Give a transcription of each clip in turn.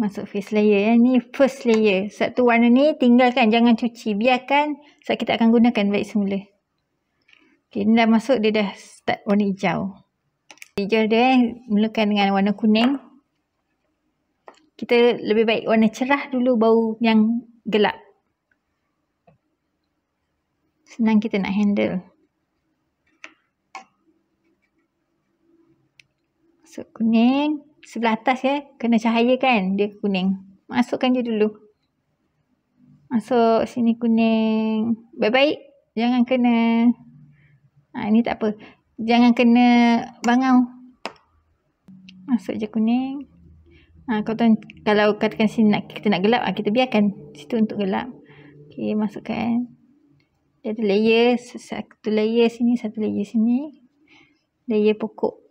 masuk face layer ya. ni first layer satu warna ni tinggalkan jangan cuci biarkan sebab kita akan gunakan baik semula okay, ni dah masuk dia dah start warna hijau hijau dia eh, mulakan dengan warna kuning kita lebih baik warna cerah dulu bau yang gelap senang kita nak handle masuk kuning sebelah atas ya kena cahaya kan dia kuning masukkan je dulu masuk sini kuning baik-baik jangan kena ha, ini tak apa jangan kena bangau masuk je kuning ha, kau tuan, kalau katakan sini nak, kita nak gelap ha, kita biarkan situ untuk gelap okay, masukkan dia ada layer satu layer sini satu layer sini layer pokok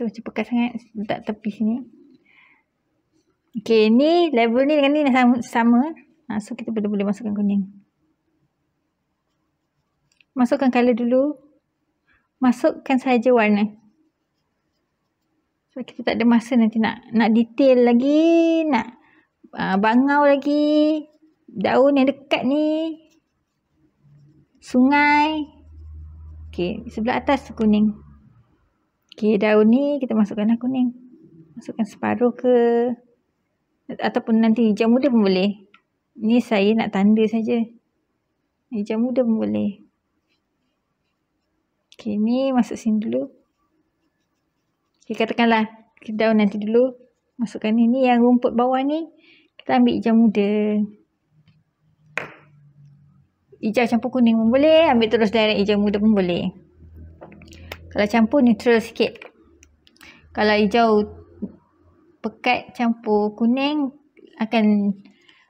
So macam pekat sangat letak tepi sini. Okay ni level ni dengan ni dah sama. sama. Ha, so kita boleh boleh masukkan kuning. Masukkan color dulu. Masukkan saja warna. So kita tak ada masa nanti nak nak detail lagi. Nak uh, bangau lagi. Daun yang dekat ni. Sungai. Okay sebelah atas kuning. Kuning. Okey, daun ni kita masukkan kuning. Masukkan separuh ke ataupun nanti hijau muda pun boleh. Ni saya nak tanda saja. Hijau muda pun boleh. Okey, ni masuk sini dulu. Okey, katakanlah kita daun nanti dulu. Masukkan ini yang rumput bawah ni. Kita ambil hijau muda. Hijau campur kuning pun boleh. Ambil terus dari hijau muda pun boleh. Kalau campur neutral sikit. Kalau hijau pekat campur kuning akan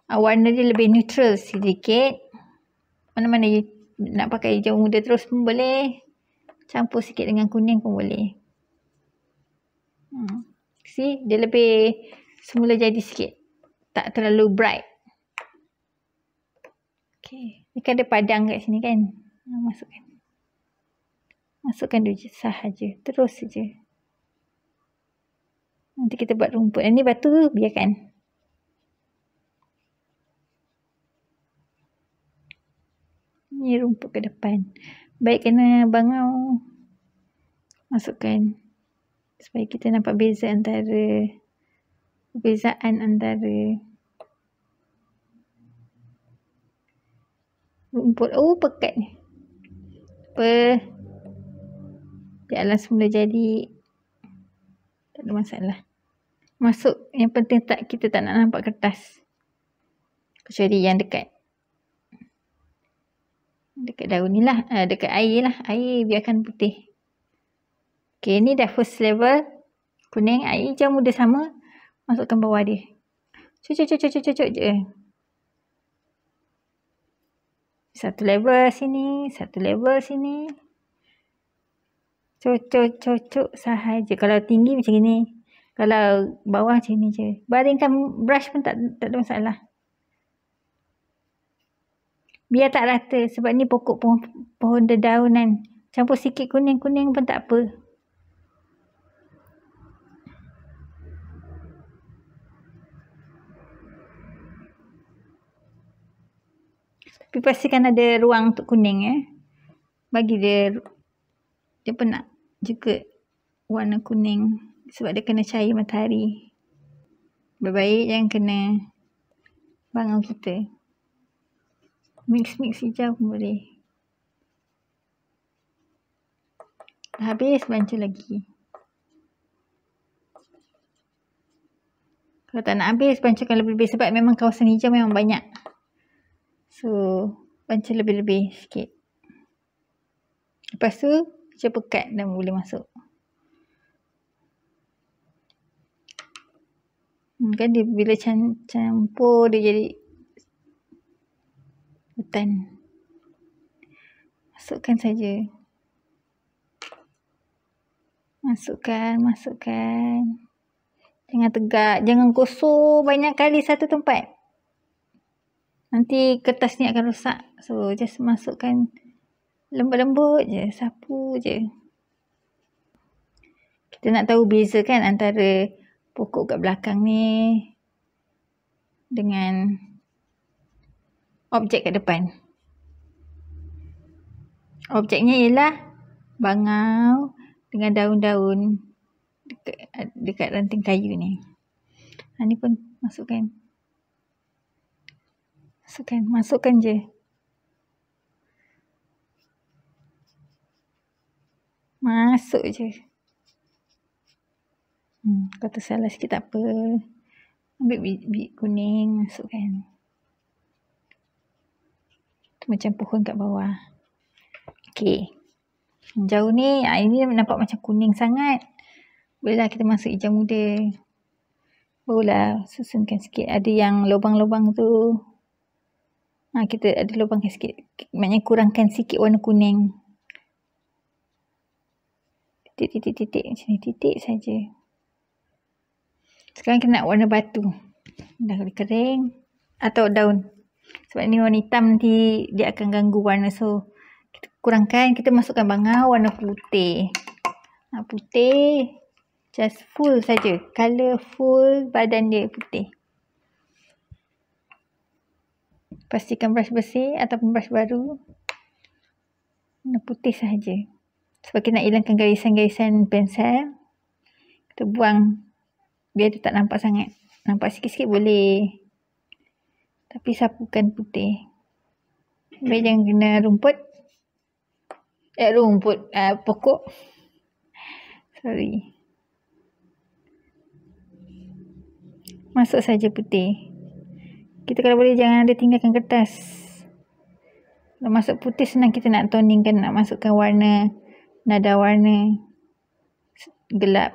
uh, warna dia lebih neutral sedikit. Mana-mana nak pakai hijau muda terus pun boleh. Campur sikit dengan kuning pun boleh. Hmm. See? Dia lebih semula jadi sikit. Tak terlalu bright. Okay. Ni kan ada padang kat sini kan. Masukkan. Masukkan dia sahaja. Terus saja. Nanti kita buat rumput. Ini batu biarkan. Ini rumput ke depan. Baik kena bangau. Masukkan. Supaya kita nampak beza antara. bezaan antara. Rumput. Oh pekat ni. Per. Biarlah semula jadi. Tak ada masalah. Masuk yang penting tak kita tak nak nampak kertas. Kecuali yang dekat. Dekat daun ni lah. Uh, dekat air lah. Air biarkan putih. Okay ni dah first level. Kuning air hijau muda sama. Masukkan bawah dia. Cucuk cucuk cucuk cucuk je. Satu level sini. Satu level sini. Satu level sini cucuk-cucuk sahaja. Kalau tinggi macam ni. Kalau bawah macam ni je. Baringkan brush pun tak, tak ada masalah. Biar tak rata sebab ni pokok pohon, pohon dedaunan. Campur sikit kuning-kuning pun tak apa. Tapi pastikan ada ruang untuk kuning Eh. Bagi dia dia penat juga warna kuning sebab dia kena cahaya matahari. Berbaik yang kena bangun kita. Mix-mix hijau pun boleh. Dah habis bancu lagi. Kalau tak nak habis, bancuhkan lebih-lebih sebab memang kawasan hijau memang banyak. So, bancuh lebih-lebih sikit. Lepas tu, macam pekat dan boleh masuk. Hmm, kan dia bila campur dia jadi hutan. Masukkan saja. Masukkan, masukkan. Jangan tegak, jangan kosong banyak kali satu tempat. Nanti kertas ni akan rosak. So just Masukkan lembut-lembut je, sapu je. Kita nak tahu beza kan antara pokok kat belakang ni dengan objek kat depan. Objeknya ialah bangau dengan daun-daun dekat, dekat ranting kayu ni. Ha, ni pun masukkan. Masukkan, masukkan je. Masuk je. Hmm, kalau tersalah sikit tak apa. Ambil bit-bit kuning masukkan. Tu macam pohon kat bawah. Okey. Jauh ni, ah, ini nampak macam kuning sangat. Bolehlah kita masuk hijau muda. Barulah susunkan sikit. Ada yang lubang-lubang tu. Ha, kita ada lubang sikit. Maknanya kurangkan sikit warna kuning titik-titik-titik macam ni. Titik saja. Sekarang kena warna batu. Dah lebih kering. Atau daun. Sebab ni warna hitam nanti dia akan ganggu warna. So, kita kurangkan. Kita masukkan bangau warna putih. Nah, putih. Just full saja. colorful badan dia putih. Pastikan brush bersih ataupun brush baru. Warna putih saja sebab kita nak hilangkan garisan-garisan pensel. Kita buang. Biar dia tak nampak sangat. Nampak sikit-sikit boleh. Tapi sapukan putih. Biar jangan kena rumput. Eh rumput. Eh, pokok. Sorry. Masuk saja putih. Kita kalau boleh jangan ada tinggalkan kertas. Kalau masuk putih senang kita nak toningkan. Nak masukkan warna. Warna nada warna gelap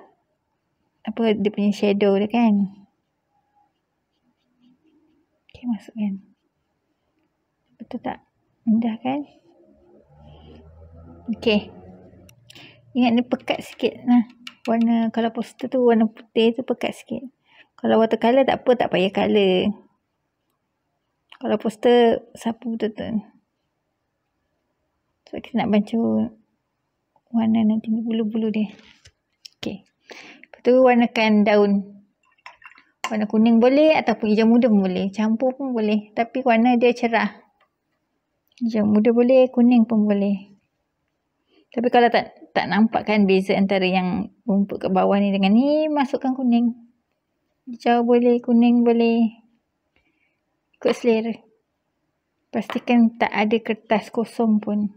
apa dia punya shadow dia kan ok masukkan betul tak indah kan ok ingat ni pekat sikit nah, warna kalau poster tu warna putih tu pekat sikit kalau watercolor tak apa tak payah color kalau poster sapu betul tu sebab kita nak bancur warna nanti ni bulu-bulu dia. Okey. Lepas tu warnakan daun. Warna kuning boleh ataupun hijau muda pun boleh. Campur pun boleh. Tapi warna dia cerah. Hijau muda boleh, kuning pun boleh. Tapi kalau tak tak nampak kan beza antara yang rumput kat bawah ni dengan ni, masukkan kuning. Hijau boleh, kuning boleh. Ikut selera. Pastikan tak ada kertas kosong pun.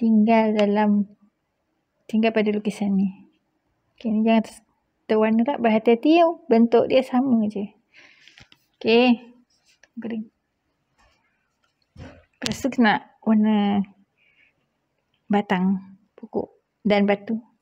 Tinggal dalam tinggal pada lukisan ni. Okay, ni jangan terwarna tak. Berhati-hati ya. Bentuk dia sama je. Okay. Green. Lepas tu kena warna batang, pokok dan batu.